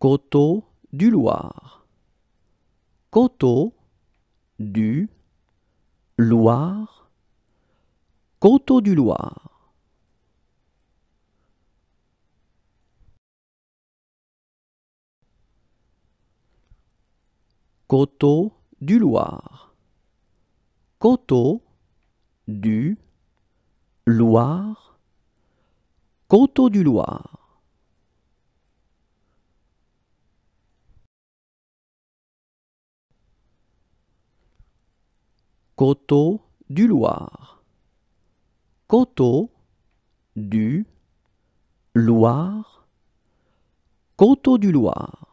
Coteau du Loir. Coteau du Loir. Coteau du Loir. Coteau du Loir. Coteau du Loir. Coteau du Loir. Coteau du Loir. Coteau du Loir. Coteau du Loir.